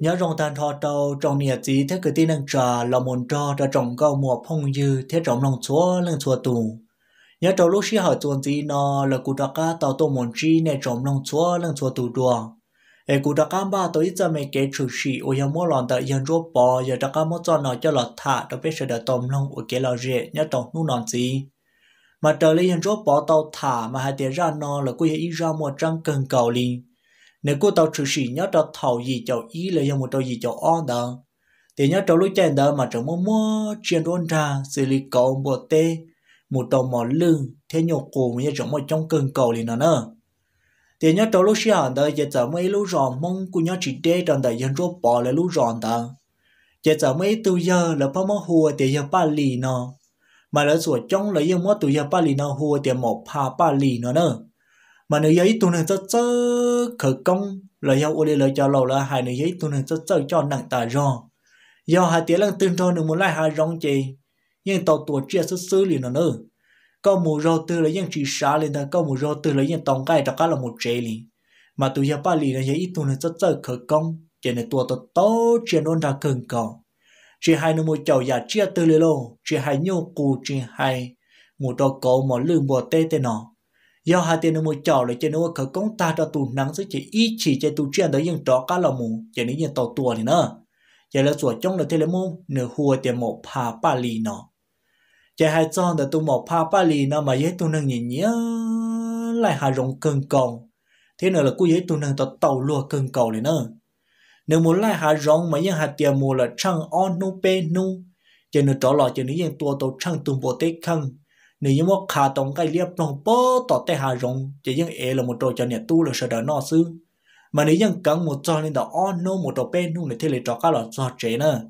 nhớ rong tan thọ tàu trong nhà chỉ thế cái tin năng trà là muốn cho ra trồng câu mùa phong dư thế trồng lòng chúa lưng chúa tù nhớ trâu lúc xí hỏi chuồn chỉ nó là cụ đặc ca tàu tô muốn chi này trồng lòng chúa lưng chúa tù đùa ê cụ đặc ca ba tôi cho mày kể chủ sĩ ô yếm mua lòng tại yên rốt bò giờ đặc ca mua cho nó cho lọt thả đặc biết sẽ đỡ tôm lòng ô kế lò rễ nhớ trồng nu nón gì mà trở lên yên rốt bò tàu thả mà hai tiếng ra nó là cụ yên ra một trăng cần cầu linh nếu cô tàu trừ sĩ nhớ cho thầu gì cháu ý là do một tàu gì cháu on đó thì nhớ cho lúc chạy đó mà chẳng mua mua chuyện đôn ra xử lý cầu bộ tê một tàu mỏ lưng thế nhổ cổ mới chẳng một trong cơn cầu liền nó nữa thì nhớ cho lúc xưa đó giờ giờ mấy lúc rồi mong cô nhớ chỉ đê trong đời dân rốt bỏ lại lúc rồi đó giờ giờ mấy tu giờ là phải mua hùa thì giờ ba lì nó mà là sủa trong là giờ mua tu giờ ba lì nó hùa thì một pa ba lì nó nữa mà nếu giấy tu nên cho cho khởi công là do ô đi lời cho lâu là hai nếu giấy tu nên cho cho cho nặng tà do do hai tiếng lần tương thôi được một lại hai rong chì nhưng tàu tuổi chia xuất xứ liền nó nữa có một rau tư là những chỉ xa liền ta có một rau tư là những tòng cái đó cả là một chế liền mà tụi giờ ba liền là giấy tu nên cho cho khởi công chỉ nên tuổi tàu to chỉ nên ta cần còn chỉ hai nó một chầu giả chia tư lê lô chỉ hai nhô cụ chỉ hai một đồ cổ một lư một tê tê nọ do hai tiền nó mua trò rồi chơi nó khởi công ta cho tụ nắng sẽ chỉ ít chỉ cho tụ chuyện tới những trò cá lò mù cho nên những tàu tua thì nữa chơi là chuột trong là thế là mông nửa hùa tiền một pa ba lì nó cho hai tròn là tụ một pa ba lì nó mà giấy tụ nâng nhìn nhớ lại hà rộng cơn cầu thế nữa là cô giấy tụ nâng tàu tàu lùa cơn cầu này nữa nếu muốn lại hà rộng mà những hạt tiền mù là trăng on nu pe nu cho nửa trò lò cho nên những tua tàu trăng tụ bộ tết khăn nếu như mà khá tổng cái liếp nó bó tỏ tệ hà rộng chỉ những ế là một trò cho nhà tu là sợ đỡ nó sư mà nếu những cần một trò nên đó on nó một trò bên nó để thế lấy trò cá là trò chế nữa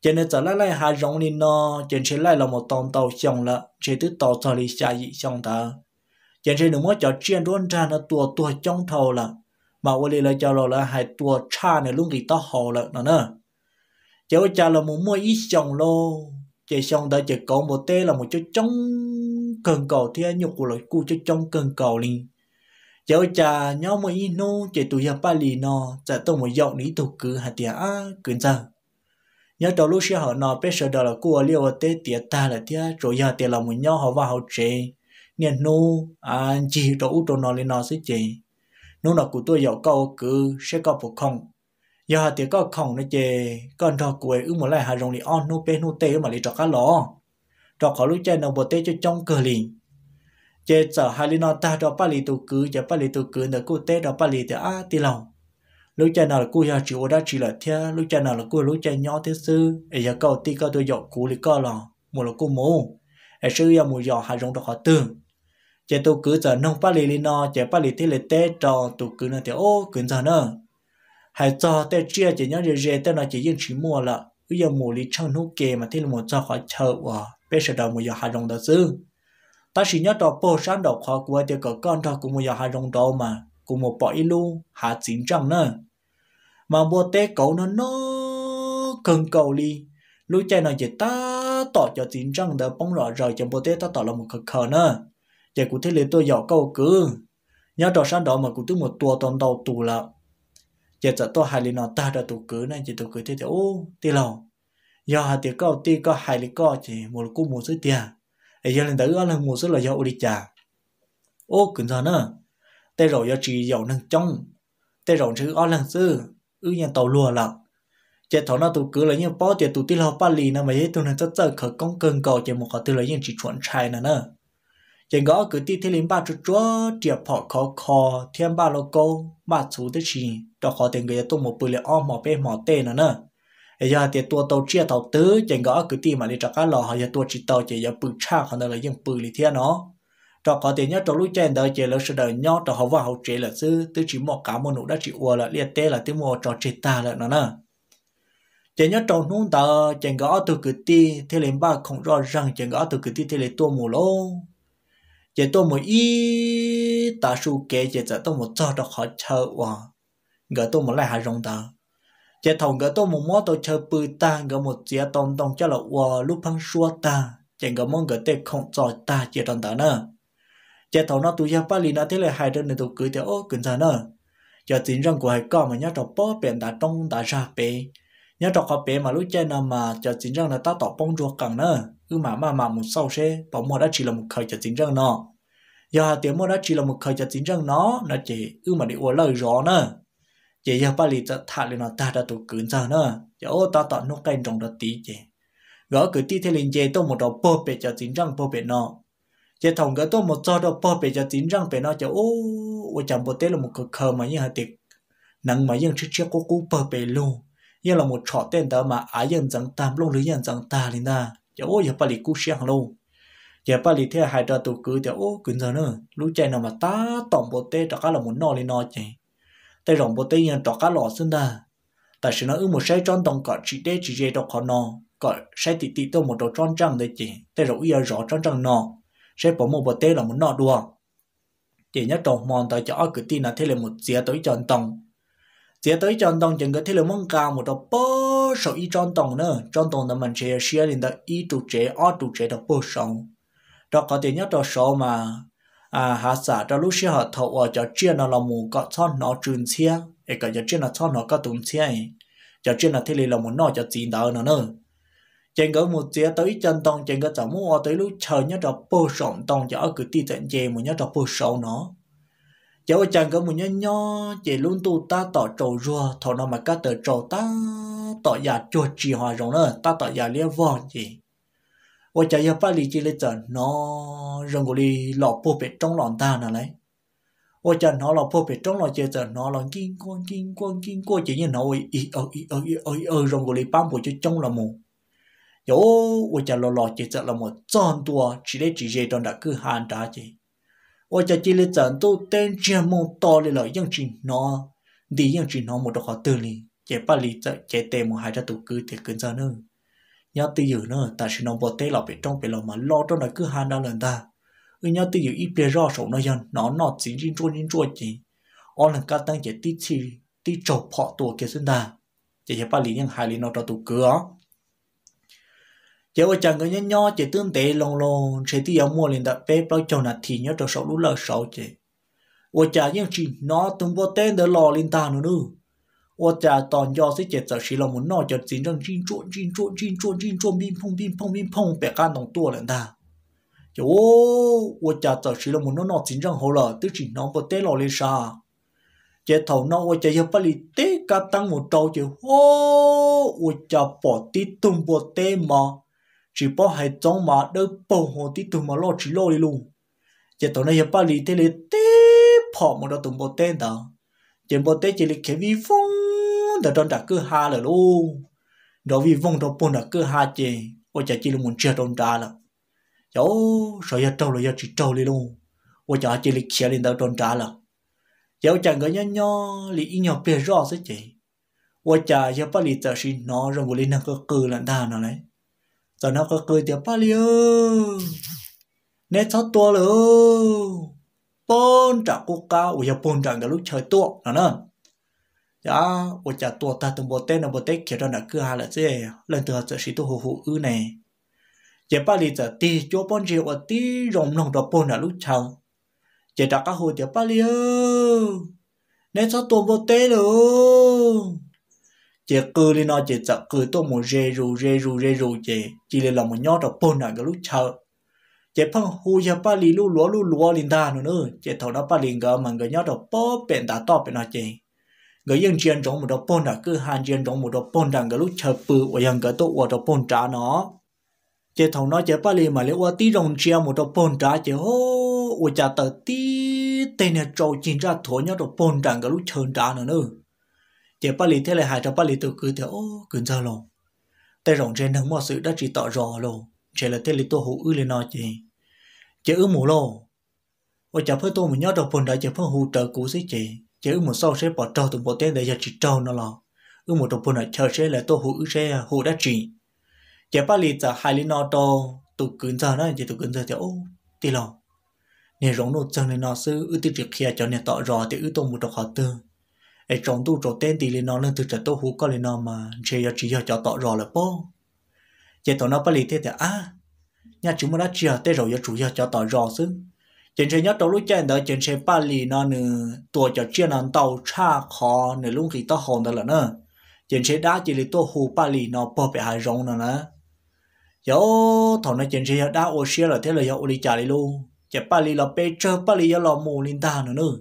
cho nên trở lại lại hà rộng nên nó trên sẽ lại là một tàu tàu xong là sẽ tứ tàu cho lý xa dị xong ta cho nên nếu mà cho chuyện luôn ra nó tua tua trong thầu là mà quên đi là cho rồi là hai tua cha này luôn thì to hồ là nó nữa cháu trò là một mua ít xong luôn chỉ xong đã chỉ có một tê là một chỗ trong cần cầu thì anh nhục của lại cu chỗ trong cần cầu liền giáo cha nhau mà ino chỉ tụi nhà ba lì nó sẽ tôi một giọng ní tụ cứ hạt tiền á cứ ra nhớ đầu lúc xưa họ nó bây giờ đó là cô liều ở tê tiền ta là tia rồi giờ tiền là một nhau họ vào họ chế nên nu anh chỉ đó út nó lên nó sẽ chế nó là của tôi giàu câu cứ sẽ có phục không giờ họ tiếc có khổng nó chê còn thọ cuối ư một lại hà rồng lì on nô pe nô tê mà lì trọ cá lò trọ khó lúc chê nó bộ tê cho trong cờ lì chê sợ hà lì nó ta trọ ba lì tụ cứ chê ba lì tụ cứ nó cô tê trọ ba lì thì á tì lòng lúc chê nào là cô giờ chịu đã chỉ là thea lúc chê nào là cô lúc chê nhỏ thế sư ấy giờ cậu tì cậu tôi dọc cú lì cọ lò một là cô mồ ấy sư giờ mùi dọ hà rồng trọ khó tương chê tụ cứ giờ nông ba lì lì nó chê ba lì thế lệ tê trọ tụ cứ nó thì ô cứ giờ nữa hay cho tê chia chỉ nhớ rề tê nó chỉ riêng chỉ mua là bây giờ mua lý chân nút kề mà thế là một cho khỏi chờ và bây giờ đầu một giờ hai đồng đó chứ ta chỉ nhớ đó bố sáng đầu khóa của tê có con đó cũng một giờ hai đồng đó mà cũng một bỏ ít luôn hạ chín trăm nữa mà bố tê cậu nó nó cần cầu đi lúc chơi nó chỉ ta tỏ cho chín trăm đỡ bóng rõ rồi chẳng bộ tê ta tỏ là một khờ khờ nữa vậy cũng thế là tôi dạo câu cứ nhớ đó sáng đó mà cũng tức một tua toàn đầu tù là giờ cho tôi hai nó ta đã tụ cử này chỉ tụ cử thế thì ô tiền lầu do hai tiền có tiền có hai lý có chỉ một cú một số tiền ấy giờ lên tới là một số là giàu đi trả ô cứng giờ nữa tê rồi giờ chỉ giàu nâng trong tê rồi chứ ở lần xưa ư nhà tàu lùa lắm chế thọ nó tụ cứ là như bao tiền tụ tiêu hao ba lì nó mà chế tụ nó chắc chắc khởi công cần cầu chỉ một cái tụ là như chỉ chuẩn trai nữa nữa chỉ có cứ đi thêm lên ba chút chút, chỉ bỏ khó khó thêm ba lô cô mà chú tới gì, đó họ tiền người ta tôi một bữa lệ om một bên một tên nữa nữa giờ thì tua tàu chia tàu tứ chỉ có cứ đi mà đi cho cá lò họ giờ tua chỉ tàu chỉ giờ bự cha họ nói là những bự lì thiên nó đó có tiền nhất trong lúc trên đời chỉ là sự đời nhau đó họ vào hậu chế là sư tứ chỉ một cá một nụ đã chỉ ua là liệt tê là tứ mua trò chơi ta là nó nữa chỉ nhớ trong nút tờ chỉ có từ cứ đi theo lên ba không rõ rằng chỉ có từ cứ đi theo lên tua mù lô giờ tôi một ít ta su kế giờ giờ tôi một cho đó khó chờ wa giờ tôi một lại hà rong ta giờ thằng giờ tôi một mót tôi chờ bự ta giờ một chia tông tông cho là wa lúc phăng xua ta giờ gỡ mong gỡ tê không cho ta giờ tông ta nữa giờ thằng nó tụi gia ba lì nó thế là hai đứa này tôi cưới theo ô cẩn thận nữa giờ tính rằng của hai con mà nhát trò bó bèn đã trong đã ra bể nhát trò khó bể mà lúc chơi nào mà giờ tính rằng là ta tỏ bóng ruột càng nữa ư mà mà mà một sau xe bảo mua đã chỉ là một khởi chặt chính răng nó giờ tiếng mua đã chỉ là một khởi chặt chính răng nó nó chỉ ư mà để uống lời rõ nữa chỉ giờ ba lì ta thả lên nó ta đã tụt cứng ra nữa giờ ô ta tọt nốt canh trong đó tí chị gỡ cứ tí thế liền chị tôi một đầu bơ bể cho chính răng bơ bể nó chị thằng gỡ tôi một cho đầu bơ bể cho chính răng bể nó giờ ô ô chẳng bơ tê là một khởi khờ mà như hạt tiệc nắng mà nhưng chiếc chiếc có cú bơ bể luôn như là một trò tên đó mà á dân rằng tam luôn lưới dân rằng ta lên ta giờ dạ, ô giờ bà bali cú xiang luôn giờ bà bali thế hai đứa tụ cứ giờ ô cứ giờ nữa lũ trẻ nào mà ta tổng bộ tê đó cá là muốn nọ lên nọ chạy tê rồng bộ tê nhân đó cá lọ xin ta tại sao nó ư một sai tròn tổng cọ chỉ đế chỉ dê đó khó nọ cọ sai tị tị tôi một đầu tròn trăng đấy chị tê rồi giờ rõ tròn trăng nọ sẽ bỏ một bộ tê là muốn nọ đùa chỉ nhất tổng mòn tại chỗ cứ tin là thế là một dĩa tới tròn tổng giờ tới chọn tông chừng cái thế lực mong cao một đầu bơ sầu y chọn tông nữa chọn tông là mình sẽ xia lên đó y trụ chế o trụ chế đó bơ sầu đó có thể nhất đó sầu mà à hạ xã đó lúc xia họ thầu ở cho chia nó là mù có chọn nó truyền xia để cả cho chia nó chọn nó cái tụng xia cho chia là thế lực là một nó cho chín đó nữa chừng cái một giờ tới chọn tông chừng cái cháu muốn ở tới lúc chờ nhất đó bơ sầu tông cho ở cứ ti tận một nhất đó bơ sầu nó cháu chẳng có một nhớ nhó chỉ luôn tu ta tỏ trầu rùa thọ nó mà cá tờ trầu ta tỏ giả chùa chỉ hòa rồng nữa ta tỏ giả liên vò chỉ ôi chả giờ phải lì chỉ lấy chờ nó rồng của đi lọ phô bể trong lòng ta nè lấy ôi chả nó lọ phô bể trong lòng chơi chờ nó lòng kinh quan kinh quan kinh quan chỉ như nó ôi ơi ơi ơi ơi ý rồng của đi bám bùi cho trong lòng mù yo ôi chả lọ lọ chơi chờ là một tròn tua chỉ lấy chỉ dây trong đã cứ hàn đá chỉ 我就只哩整都等这么多哩了，样子孬，你样子孬么都好得哩，也把你这这代么还在读书的跟着呢，要得有呢，但是侬不得了，别中别了嘛，老中了去喊到人哒，人家得有一边绕手那样，孬孬自己做人做钱，我能搞当些第七第九跑多给身哒，这些把你样还哩孬到读书啊。giờ vợ chồng người nhỏ nhỏ chỉ tương tệ lồng lồng chỉ tiêu mua liền đặt bếp bao chồng là thì nhớ cho sổ lũ lợ sổ chứ vợ chồng nhưng chỉ nó tung vô tên để lò liền ta nữa nữa vợ chồng toàn do sẽ chết giờ chỉ là muốn nó cho chính rằng chín chuột chín chuột chín chuột chín chuột pin phong pin phong pin phong bẻ gan đồng tua liền ta chứ vợ chồng giờ chỉ là muốn nó nó chính rằng hồ lợ tức chỉ nó vô tên lò liền sa chế thầu nó ôi giờ phải li tế cả tăng một trâu chế ô ôi chà bỏ tí tung vô tế mà chỉ bỏ hai trống mà đỡ bầu hồ tí tụi mà lo chỉ lo đi luôn giờ tối nay giờ ba lì thế lì tí phò một nó tụi bộ tên đó giờ bộ tên chỉ lì cái vi phong đó trong đặt cứ ha là luôn đó vi phong đó bốn đặt cứ ha chê ôi chả chỉ là muốn chơi trong đá là chỗ sợ giờ trâu là giờ chỉ trâu đi luôn ôi chả chỉ là kia lên đó trong đá là giờ chẳng có nhau nhau lì ít nhau bề rõ sẽ chị ôi chả giờ ba lì tao xin nó rồi bộ lì năng cơ cơ là đa nó đấy giờ nó có cười tiếng palio nét sót tua lô bốn trả cô cao ủa bốn trả lúc trời dạ, tua nó nữa đó ủa trả ta từng bộ tên là bộ tên kia đó là cứ hà là thế lần thứ hai sẽ tu hồ hồ ư này chế ba nét sót tua bộ tên luôn chị cư lên nói chị chặt cư tôi một rê rù rê rù rê rù chế chỉ là một nhót đầu bồn nào cái lúc chờ chị phong hu ya ba lì lu lúa lu lúa linh ta nữa nữa chị thầu nó ba lì gờ mà người nhót đầu bó bèn đã to bẹn nó chị người dân chiến trong một đầu bồn nào cứ hàng chiến trong một đầu bồn nào cái lúc chờ bự và dân cái tôi ở đầu bồn trả nó chị thầu nó chế ba lì mà lấy qua tí rồng chia một đầu bồn trả chị hô và trả tờ tí tên là trâu chín ra thổi nhót đầu bồn trả cái lúc chờ trả nữa nữa chỉ bác lý thế là hai trăm bác lý tự cứ thế ô cứ sao lộ tay rộng trên nắng mọi sự đã chỉ tỏ rõ lộ chỉ là thế lý tôi hữu ư lên nói chị chế ư mù lo và chả phải tôi một nhớ đầu phần đã chả phải hỗ trợ cũ sĩ chị chế ư một sau sẽ bỏ trâu từng bộ tên để giờ chỉ trâu nó lo ư một đầu phần là chờ sẽ là tôi hữu sẽ hữu đã chỉ chế bác lý giờ hai lý nó to tụ cứ sao đó chế tụ cứ sao thế ô thì lo nè rộng nô chân lên nó sư ư tư trực kia cho nè tỏ rõ thì ư tôi một đầu họ tư ai trong tu trong tên thì lên nó lên từ trận tôi hú có lên nó mà chơi giờ chỉ giờ cho tọ rõ là po giờ tụi nó bắt lì thế thì à nhà chúng nó đã chỉ giờ rồi giờ chủ giờ cho tọ rõ xứ trên xe nhớ trong lúc chơi đó trên xe bắt lì nó nữa tuổi cho chơi nó tàu cha khó nữa lúc khi tao hồn đó là nữa trên xe đá chỉ là tôi hú bắt lì nó bỏ bị hai rong nữa nữa giờ thằng này trên xe đã ô xe là thế là giờ ô đi trả đi luôn chỉ bắt lì là bê chơi bắt lì giờ là mù linh ta nữa nữa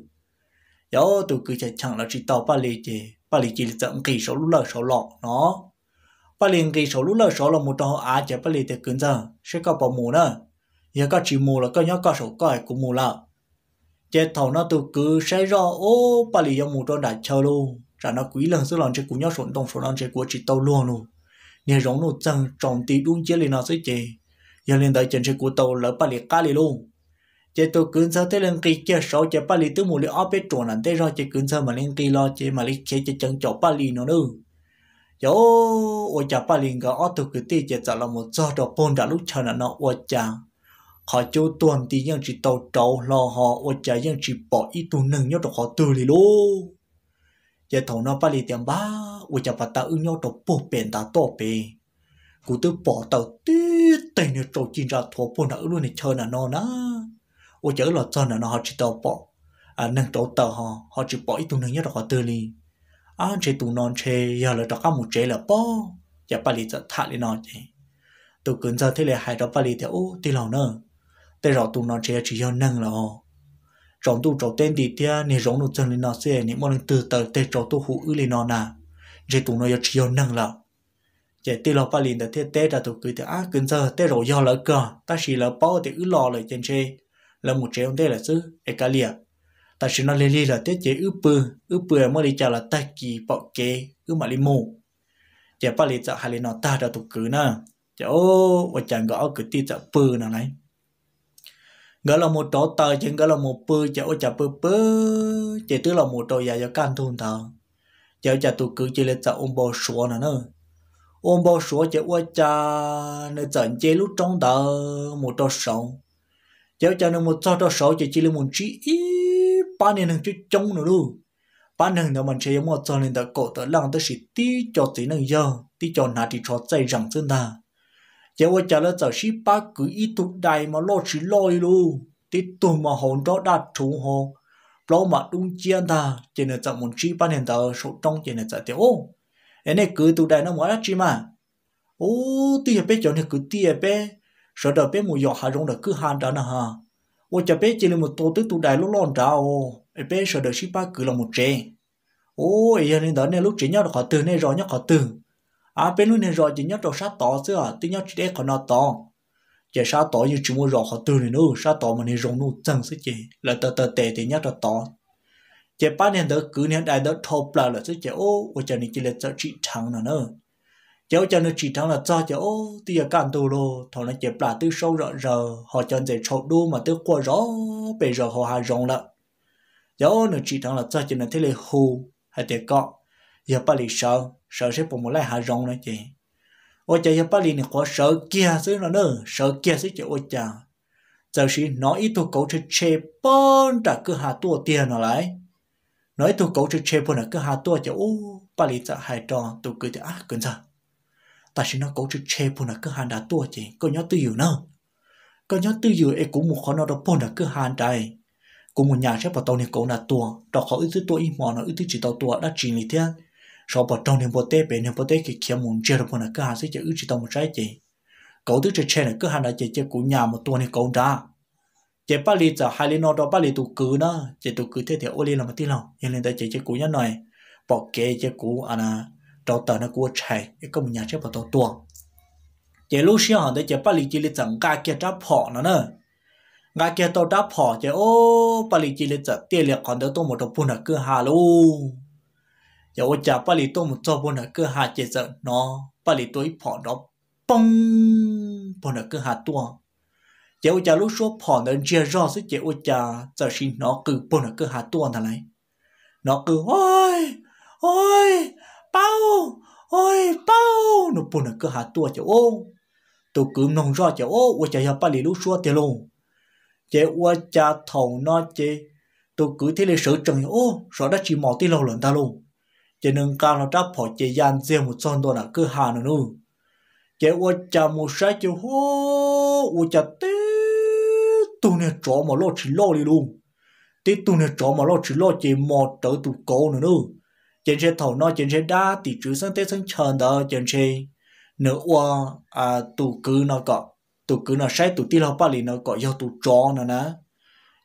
yo tụ cứ chạy chẳng là chỉ tàu ba lì chỉ ba lì chỉ là tận kỳ số lũ lợ số lọ nó ba lì kỳ số lũ lợ số là một trong á chỉ ba lì thì cứng giờ sẽ có bảo mù nữa giờ có chỉ mù là có nhớ có số coi cũng mù là chế tàu nó tụ cứ sẽ rõ ô ba lì do mù trong đã chờ luôn ra nó quý lần số lần chế cũng nhớ số đồng số lần chế của chỉ tàu luôn luôn nhà rộng nó chân trọng tí đúng chế liền nó sẽ chế giờ lên đại trên chế của tàu là ba lì cá liền luôn chế tôi cứ sao thế lên kỳ kia sáu chế ba lì tôi muốn lấy áp bê trộn là thế rồi chế cứ sao mà lên kỳ lo chế mà lấy chế chế chân chọc ba lì nó nữa yo ôi cha ba lì cái áp tôi cứ tê chế trả là một giờ đó bốn đã lúc chờ là nó ôi cha họ chú tuần thì nhưng chỉ tàu trâu lo họ ôi cha nhưng chỉ bỏ ít tu nâng nhau đó họ từ lì lô chế thầu nó ba lì tiền ba ôi cha bà ta ưng nhau đó bộ biển ta to bề cú tôi bỏ tàu tê tay nó trâu chín ra thua bốn đã luôn này chờ là nó nữa ô chớ là cho nó họ chỉ tàu bỏ à nâng tổ tàu họ họ chỉ bỏ ít tụ nâng nhất là họ tư li à chế tụ non chế giờ là đó các một chế là bỏ giờ bà lì giờ thả lên nó chế tụ cứng giờ thế là hai đó bà lì thì ô tì lò nữa tê rồi tụ non chế chỉ giờ nâng là họ trong tụ trong tên đi tia nè rong nó chân lên nó xe nè mọi lần từ từ tê trong tụ hữu lên nó nà chế tụ nó giờ chỉ giờ nâng là chế tê lò bà lì thì tê là tụ cứ thì à cứng giờ tê rồi giờ là cơ ta chỉ là bỏ thì ứ lò lại trên chế là một trẻ ông thế là chứ Italia ta chỉ nói lili là thế chế ưu bự ưu bự mới đi chào là ta kỳ bọ kê ưu mà li mù chế ba li chào hai li nọ ta đã tụ cử nè chế ô và chẳng gõ cử ti chào bự nào này gỡ là một tổ tờ chứ gỡ là một bự chế ô chào bự bự chế tức là một tổ già cho can thun thờ chế chào tụ cử chế là chào ôm bò sủa nào nữa ôm bò sủa chế ô chà nơi chọn chế lúc trong tờ một tổ sống cháu cho nó một cho cho sáu chỉ chỉ là một chỉ ý ba nền hàng chứ trông nữa luôn ba nền đó mình sẽ một cho nên ta cổ tới lòng tới sĩ tí cho tí nâng giờ tí cho nà thì cho dây rằng chân ta cháu qua trả lời cháu sĩ ba cứ ý tụ đầy mà lo chỉ lôi luôn tí tụ mà hồn cho đã chủ hồ lo mà đúng chiên ta chỉ nên cháu một chỉ ba nền đó số trong chỉ nên cháu tiểu ô anh ấy cứ tụ đầy nó mới chỉ mà ô tí bé cho nên cứ tí bé sợ đợi bé mù dọc hà rong đợi cứ hàn đã nè ha ôi chả bé chỉ là một tô tới tụ đại lúc lon trao ô bé sợ đợi ship ba cứ là một trẻ ô giờ nên đó nên lúc chỉ nhau được khỏi từ nên rõ nhau khỏi từ à bé lúc nên rõ chỉ nhau rồi sát tỏ chứ à tự nhau chỉ để họ nó tỏ chỉ sát tỏ như chỉ mua rồi khỏi từ nên nữa sát tỏ mà nên rong nu chẳng sức gì là tờ tờ tè thì nhau rồi tỏ chỉ ba nên đó cứ nên đại đó thô là là sức chỉ ô ô chả nên chỉ là chỉ thắng nè nữa cháu cho nó chỉ thằng là cho cháu ô thì giờ cạn tù lô thằng nó chép là tư sâu rõ rờ họ cho dễ trộn đu mà tư qua rõ bây giờ họ hà rộng lợ cháu nó chỉ thằng là cho cho nó thế là hù hay thế cọ giờ ba lì sợ sợ sẽ bùng một lại hà rộng nữa chị ô cha giờ ba lì này có sợ kia xứ nó nữa sợ kia xứ chị ô cha giờ sĩ nói ít tu cậu chơi chê bón trả cứ hà tua tiền nó lại nói tu cậu chơi chê bón là cứ hà tua cháu ba lì sợ hai trò tu cứ thế á cần sao ta xin nói câu chữ chê bù nà cứ hàn đã tua chê có nhớ tư dụ nó có nhớ tư dụ e cũng một khó nó đó bù nà cứ hàn đại cũng một nhà sẽ bảo tàu này cố là tua đó khó ít tua ít mò nó ít chỉ tàu tua đã chỉ như thế sau bảo tàu này bảo tế bể này bảo tế cái kia muốn chơi bù nà cứ hàn sẽ chỉ ít chỉ tàu một trái chê cố thứ chê chê nà cứ hàn đã chỉ chê của nhà một tua này cố đã chỉ ba lì giờ hai lì nó đó ba lì tụ cứ nữa, chỉ tụ cứ thế thì ô lên làm cái gì nào, yên lên đây chỉ chế của nhá này bảo kê của anh à trâu tờ nó cua chạy cái công nhà chế bảo tàu tuồng chế lúc xưa họ để chế ba lì chỉ lịch chẳng ga kia đáp họ nó nè, ga kia tàu đáp họ chế ô ba lì chỉ lịch chẳng tiền liệt còn đỡ tôi một đầu buôn là cứ hà luôn giờ ô chả ba lì tôi một cho buôn là cứ hà chế sợ nó ba lì tôi họ nó bông buôn là cứ hà tuồng chế ô chả lúc số họ nó chia rõ sẽ chế ô chả giờ xin nó cứ buôn là cứ hà tuồng thằng này nó cứ ôi ôi bao ôi bao nó bùn cơ hạ tua chậu ô tôi cứ nông ra chậu ô ua chả hiệp ba lì lú xua tiền luôn chế ua cha thầu nó chế tôi cứ thế lệ sở trần ô sợ đã chỉ mỏ tí lâu lần ta luôn chế nâng cao nó đã bỏ chế gian riêng một son đồ là cơ hạ nó luôn, chế ua cha một sai cho ô ua cha tí tôi nè chó mà lo chỉ lo đi luôn tí tụ nè chó mà lo chỉ lo chế mò trở tụ cổ nữa nữa chuyện sẽ thầu nó chuyện sẽ đa thì chữ sang tết sang chờ đó chuyện sẽ nữa qua à tụ cứ nó có tụ cứ nó sai tụ ti lo ba liền nó có do tụ chó nó nè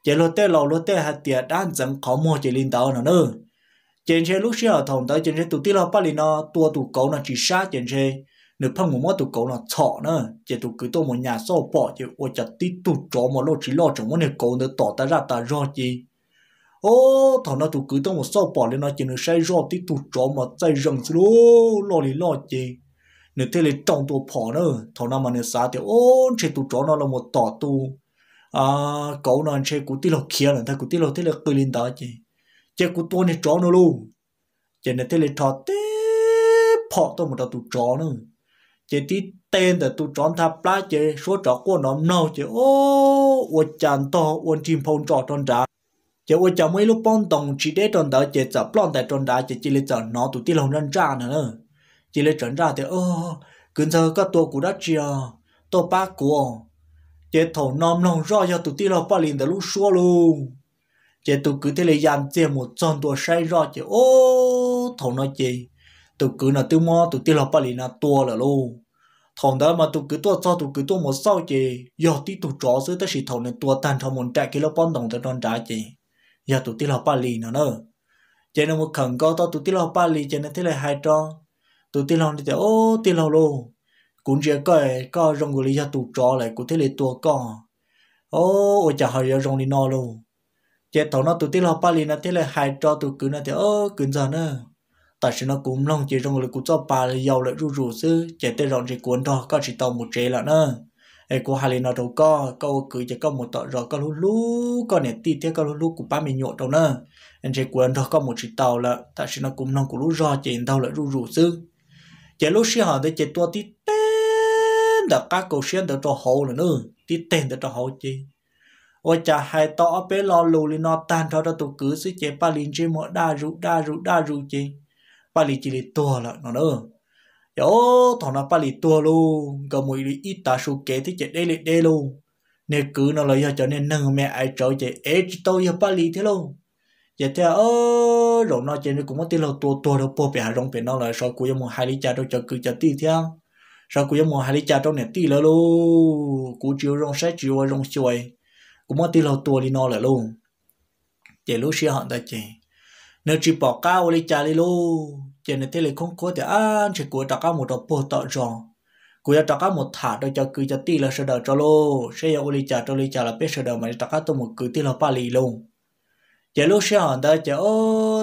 chỉ lo tết lo lo tết hạt tiền đan dám khó mua chỉ linh tàu nó nữa chuyện sẽ lúc xưa thầu đó chuyện sẽ tụ ti lo ba liền nó tua tụ cậu nó chỉ sát chuyện sẽ nếu phong một mót tụ cậu nó chọ nữa chỉ tụ cứ tô một nhà xô bỏ chỉ ô chặt tí tụ chó một lô chỉ lo chống một nửa cậu nó tỏ ta ra ta rồi gì ô thằng nó tụ cứ tông một sau bỏ lên nó chỉ nó say rõ tí tụ chó mà chạy rừng xí lo lì lo chì nếu thế là trong tụ bỏ nữa thằng nó mà nó xả thì ô chỉ tụ chó nó là một tỏ tụ à cậu nó chỉ cú tí lo kia là thằng cú tí lo thế là cười lên đó chì chỉ cú tuôn này chó nó luôn chỉ nếu thế là thọ tí bỏ tông một tụ chó nữa chỉ tí tên là tụ chó thà plá chỉ số chó của nó nào chỉ ô uất chán to uất chim phong chó tròn trá chỉ vợ chồng mấy lúc bón đồng chỉ để tròn đó chỉ chở bón tại tròn đó chỉ chỉ lấy chở nó tụt tiêu hồng răn ra nữa chỉ lấy tròn ra thì ô cứ giờ có tôi của đất chia tôi ba của chế thổ nom lòng rõ cho tụi tiêu hồng ba liền từ lúc xua luôn chế tụi cứ thế là dàn chế một tròn tua say rõ chế ô thổ nói gì tụi cứ là tiêu mo tụi tiêu hồng ba liền là tua là luôn thằng đó mà tụi cứ tua cho tụi cứ tua một sau chế giờ tí tụi chó dưới tới sĩ thằng này tua tan thằng một trái kia nó bón đồng tới tròn trái chế giờ tụi tí lo ba lì nữa nữa cho nó một khẩn co, to tụi tí lo ba lì cho nó thế là hai tròn, tụi tí lo thì thấy ô tí lo luôn cũng chỉ có co rong người giờ tụi trò lại cũng thế là tua co, ô ôi chả hỏi giờ rong đi no luôn chế thầu nó tụi tí lo ba lì nó thế là hai trò tụi cứ nó thì ô cứ giờ nữa tại sao nó cũng long chỉ rong người cũng cho ba là giàu lại rủ rủ sư chế tới rong chỉ cuốn đó co chỉ tàu một chế là nữa ai cô hà lên nó đâu câu cứ chỉ có một tọt rồi có lú lú có nè tì thế có lú lú của ba mình nhộn đâu nè anh chỉ quên thôi có một chỉ tàu là tại sao nó cũng nông của lú rò chỉ tàu lại rú rú sư chỉ lúc xí họ để chỉ tua tít tên đã các cầu xuyên được cho hậu là nữa tít tên được cho hậu chi ôi chả hai tỏ bé lo lù nó tan thôi đó tụ cứ xí chế ba liền chế mỗi đa rú đa rú đa rú chi ba liền chỉ là tua là nó nữa yo thằng nó bali tua luôn có mùi đi ít ta su kế thì chết đây lại đây luôn nè cứ nó lấy cho nên nâng mẹ ai trở chạy ế chỉ tôi giờ bali thế luôn giờ theo ơ rồi nó chạy nó cũng có tiền lâu tua tua đâu bỏ bể rong bể nó lại soi cuối giờ một hai ly trà đâu cho cứ cho tiền theo Soi cuối giờ một hai ly trà trong này tiền lỡ luôn cú chiều rong sát chiều rong xuôi cũng có tiền lâu tua đi nó lại luôn chạy lúc xưa họ ta chạy nếu chỉ bỏ cao ly trà đi luôn giờ thế là không có thì ăn chỉ của trạc một đồ bộ tọt rồi của trạc một thả đôi cho cứ cho tì là sơ đờ cho lô sẽ giờ uli trả cho uli trả là biết sơ đờ mà trạc tôi một cứ tì là ba lì luôn giờ lúc sẽ hòn đây giờ ô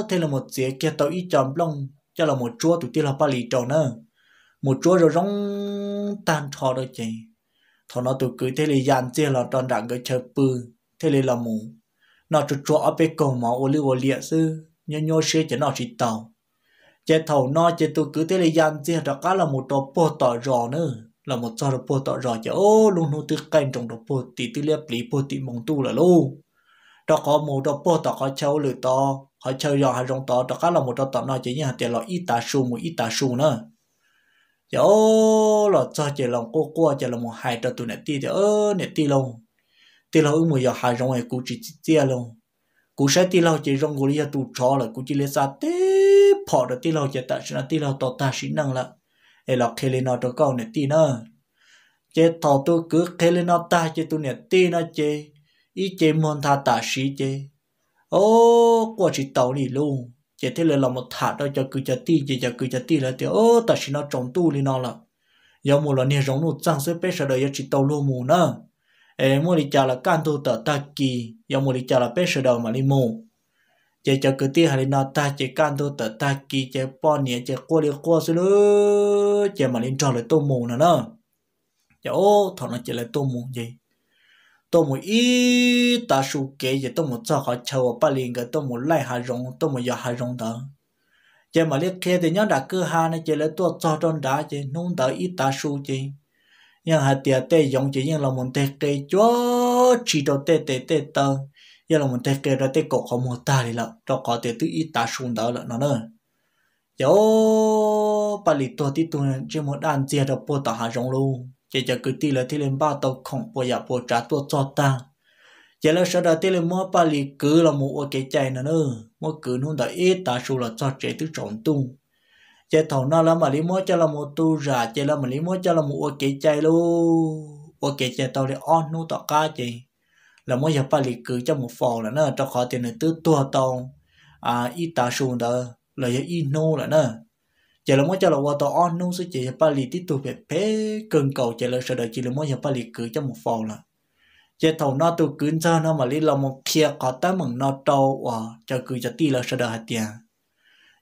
thế là một dĩa kia tôi ít chấm lòng, cho là một chúa tụi tì là ba lì tròn nữa một chúa rồi rong tan thọ đôi chị thọ nó tụi cứ thế là dàn chia là tròn đặng cái chờ bự thế là là mù nó tụi chúa ở bên cầu máu uli uli sư nhau nhau sẽ cho nó chỉ tàu chế thầu nó chế tôi cứ thế là dân chỉ đó cá là một đồ bò tỏ rò nữa là một trò đồ bò tỏ rò chứ ô luôn nó tự canh trong đồ bò tí tự liệp lý bò tí mong tu là luôn đó có một đồ bò tỏ có châu lửa to họ châu rò hay rong to đó cá là một đồ tỏ nó chỉ như hạt tiền là ít tà su một ít tà su nữa chứ ô là cho chỉ lòng cô cô chỉ là một hai trò tụi này ti thì ơ này ti luôn ti lâu mùi giờ hai rong này cũng chỉ chia luôn cú sẽ ti lâu chỉ rong của lý do tụ chó là cú chỉ lấy ra tết phò được tí lâu chờ ta xin tí lâu tổ ta xin năng là ấy lọc khi lên nó cho câu này tí nữa chế thọ tu cứ khi lên nó ta chế tu này tí nó chế ý chế môn tha ta sĩ chế ô qua chỉ tàu này luôn chế thế là lòng một thả đó cho cứ cho tí chế cho cứ cho tí là thì ô ta xin nó trồng tu lên nó là giờ mù là nè giống nó trăng sẽ bé sợ đời chỉ tàu luôn mù nữa em mua đi trả là can tu tờ ta kỳ giờ mua đi trả là bé sợ đầu mà đi mù chế cho cứ tiếc hay nó ta chế can tu tờ ta kỳ chế bỏ nhẹ chế qua đi qua xí lứ chế mà lên tròn lại tô mù nữa nó chế ô thọ nó chế lại tô mù gì tô mù ít ta su kế chế tô mù cho họ chờ ba liên cái tô mù lại hà rong tô mù giờ hà rong đó chế mà liếc kia thì nhớ đã cửa hàng này chế lại tua cho tròn đá chế nung tờ ít ta su chế nhưng hà tiệt tê giống chế nhưng là muốn tê tê chúa chỉ đầu tê tê tê tờ giờ là mình thấy cái ra thấy cổ không mua ta đi là cho có thể tự ít ta xuống đó là nó nữa giờ bà lì tua tí tua chỉ một đàn chia được bộ tàu hà rong luôn chỉ cho cứ tí là tí lên ba tàu không bộ giờ bộ trả tôi cho ta giờ là sau đó tí lên mua bà lì cứ là ở cái chạy nữa nữa mua cứ nó đã ít ta xuống là cho chạy tự chọn tung chơi thầu nó là mà lý mốt cho là một tu ra chơi là mà lý mốt cho là ở cái chạy luôn ở ok chạy tàu để on nó tọt cá chơi là mỗi giờ ba lì cứ trong một phòng là nó cho khó tiền là tư tua tông à ít ta xuống đó là giờ y nô là nó chỉ là mỗi cho là qua tàu on nô sẽ chỉ ba lì tiếp tục về pé cơn cầu chỉ là sợ đợi chỉ là mỗi giờ ba lì cứ trong một phòng là chỉ thầu nó tu cứ cho nó mà lý là một kia có tới mừng nó trâu và cho cứ cho ti là sợ đợi hạt tiền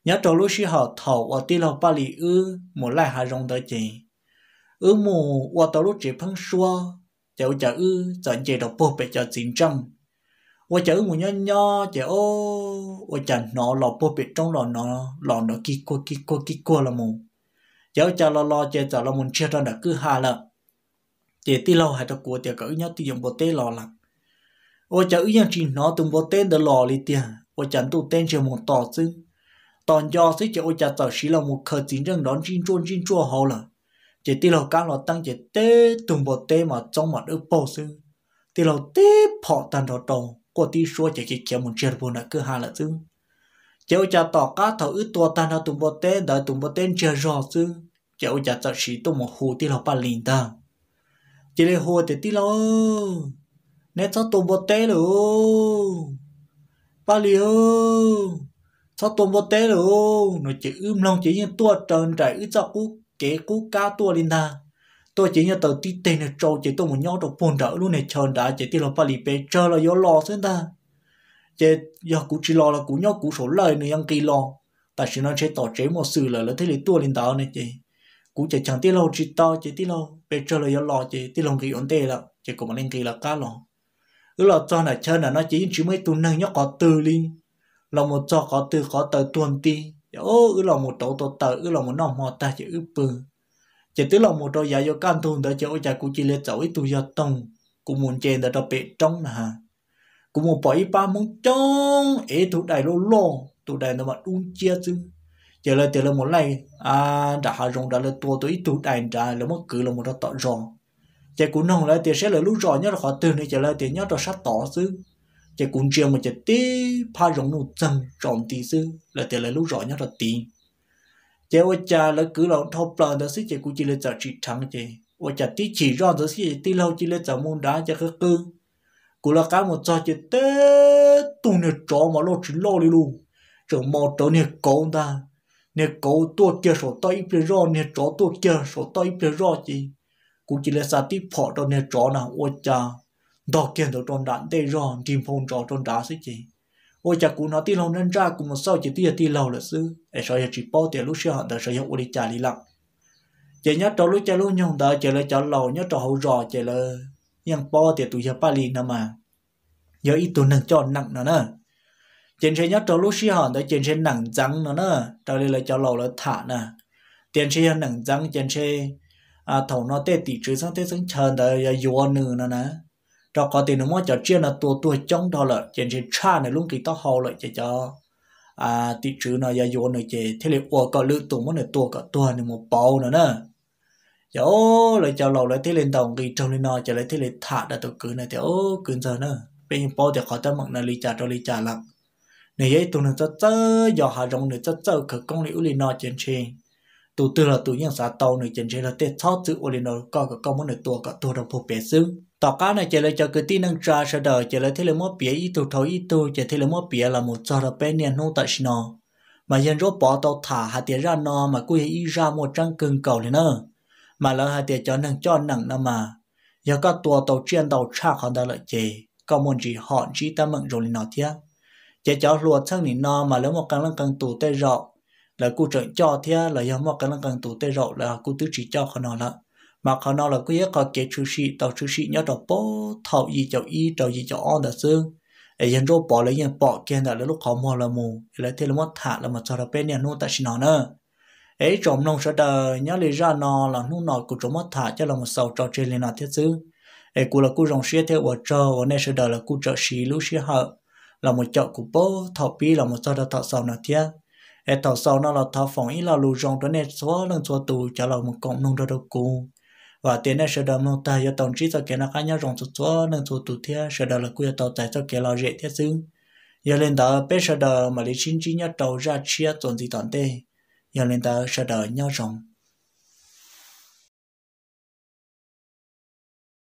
nhớ trâu lúc xí họ thầu và ti là ba lì ư một lại hà rong đợi chỉ ư mù và tàu lúc chỉ phăng xua cháu cháu ư dọn dẹp đồ bộ bể cháu chín trăm và cháu ngủ nho nho cháu ô và cháu nó lò bộ bể trong lò nó lò nó kí qua kí qua kí qua là mù cháu cháu lò lò cháu cháu là muốn chia ra đã cứ hà là cháu tí lâu hay cho của cháu cỡ nhau tí dùng bộ tê lò là và cháu ư nhân chỉ nó từng bộ tê đỡ lò li tiền và cháu tụ tên cháu muốn tỏ chứ tòn do sẽ cháu cháu cháu xí là một khởi chín rừng đón chín chuôn chín chua hậu là chỉ tí lộc cao lộc tăng chỉ tế tùng bộ tế mà trong mặt ước bao sư tí lộc tế phọ tàn đồ đồ của tí số chỉ chỉ kiếm một triệu bùn là cứ hà là sư chéo cha tỏ cá thầu ước tua tàn đồ tùng bộ tế đợi tùng bộ tế chưa rõ sư chéo cha cho sĩ tùng một hồ tí lộc bà lìn ta chỉ để hồ thì tí lộc nè cho tùng bộ tế lù bà lì ơ cho tùng bộ tế lù nó chỉ ưm lòng chỉ như tua trần trải ước cho cú kế cú cá tua linh ta tôi chỉ nhớ tàu tí tên là trâu chỉ tôi một nhau trong phun đỡ luôn này chờ đã chỉ tiền là phải lì chờ là do lo thế ta chỉ do cú chỉ lo là cú nhau cú số lời này ăn kỳ lo tại sự nó sẽ tỏ chế một sự là là thế là tua linh tàu này chị cú chỉ chẳng tiếc lâu chỉ to chỉ tiếc lâu bé chờ là do lo chỉ tiếc lòng kỳ ổn tệ là chỉ có một lên kỳ là cá lo cứ là cho là chơi là nó chỉ chỉ mới tuần nâng nhau có từ linh là một cho có từ có tờ tuần tiền ô ư lòng một tổ tổ tờ ư lòng một nòng mò ta chỉ ư bự chỉ tức lòng một trò dạy cho can thun ta chỗ chả cũng chỉ lên cháu ít tu gia tông cũng muốn chèn ta cho bệ nè ha cũng muốn bỏ ít ba muốn trong ế thủ đại lô lô thủ đại nó mà đun chia chứ chỉ lại chỉ là một này à đã hạ rồng đã là tua tôi ít thủ đại đã là mất cử là một đó tọt rồi chỉ cũng nông lại tiền sẽ là lúc rồi nhớ là khó từ này chỉ lại tiền nhớ là sát tỏ chứ chỉ cũng chưa mà chỉ tí pha rộng nó chân rộng tí xứ là tiền là lúc rõ nhất là tiền chỉ ôi cha là cứ lòng thâu bờ đó xí chỉ cũng chỉ là chợ chỉ thắng chỉ ôi cha tí chỉ rõ đó xí tí lâu chỉ là chợ môn đá chỉ khứ cư cũng là cái một trò chỉ tê tu nè chó mà lo chỉ lo đi luôn chỗ mò chỗ nè cố ta nè cố tua kia số tay bị rõ nè chó tua kia số tay bị rõ chỉ cũng chỉ là sao tí phỏ đó nè chó nào ôi cha đọc kiến đồ tròn đạn tê ròn tìm phong trò tròn đá xí chị ôi chả cú nó tin lòng nên ra cùng một sau chỉ tia tia lâu là sư để sợ chỉ bao tiền lúc xưa họ đời sợ hiệu đi trả lì lặng chỉ nhớ trò lúc chơi lúc nhung đời chỉ là trò lâu nhớ trò hậu rò chỉ là nhưng bao tiền tụi giờ ba lì nữa mà giờ ít tuổi nâng tròn nặng nữa nè chỉ sẽ nhớ trò lúc xưa họ đời chỉ sẽ nặng răng nữa nè trò đây là trò lâu là thả nè tiền sẽ nặng răng chỉ sẽ à thầu nó tê tỉ chứ sang tê sang chờ đợi giờ yuan nữa nè cho có tiền nó mua cho chia là tua tua trong đó lợi, chỉ chỉ cha này luôn kỳ tao hầu lợi, chỉ cho à tí chữ nó giờ vô này chỉ thế là ủa có lữ tụng mất này tua cả tua này một bao nữa nè giờ dạ lại cho lâu lại thế lên tàu kỳ trong lên nó chỉ lại thế lên thả đã tụ cứ này thì dạ ô cứ giờ nữa bên những bao thì khó tới mặn là lý trả cho lý trả lặng này ấy tụi nó cho chơi giờ hà rồng này cho chơi khởi công liễu lên nó trên trên tụ từ là tụ nhân xã tàu này chân chế là tết thót chữ ô nó có cả công món này tua đồng phục bể xứ tàu cá này chỉ là cho cái tin năng tra sợ đời chỉ là thế là mua bể ít tụ thôi ít tụ chỉ thế là mua bể là một cho là bên nhà nông tại mà dân rốt bỏ tàu thả hạt tiền ra nó mà cúi ít ra một trăng cưng cầu nữa mà lỡ hạt tiền cho năng cho nặng nó mà giờ có tua tàu chuyên tàu tra họ đã lợi chế có muốn gì họ chỉ ta mận rồi nó thiệt chỉ cháu lùa thân thì nó mà lỡ một càng lăng càng tụ tê rọ là cô trợ cho thì là do mà cái là cần tổ tế rậu là cô tứ chỉ cho khả năng là mà khả năng là cô ấy có kế chữ sĩ tạo chữ sĩ nhớ tàu bố thảo gì cho y tàu gì cho on là xương ấy dân rồi bỏ lấy nhân bỏ kia là lúc khó mua là mù lấy thế là mất thả là mà cho là bên nhà nô tại sinh nó nữa ấy trộm nông sợ đời nhớ lấy ra nó là nô nọ của trộm mất thả cho là một sầu trò trên lên là thiết xứ ấy cô là cô rồng xe theo vợ trơ và nên sợ đời là cô trợ sĩ lúc sĩ hợp là một chợ của bố thảo pi là một sao đã thọ sầu nào thiết e tàu sau nó là thọ phòng ý là lù rong đó nè xóa lần xóa tù cho là một cộng nông đó đâu cô và tiền này sẽ đào mông ta cho tổng trí cho kia nó cá nhau rong xóa xóa lần xóa tù thia sẽ đào là quê tàu tại cho kia là dễ thiết xứ giờ lên đó bé sẽ đào mà lý chính trí nhau tàu ra chia tồn gì toàn tê giờ lên đó sẽ đào nhau rong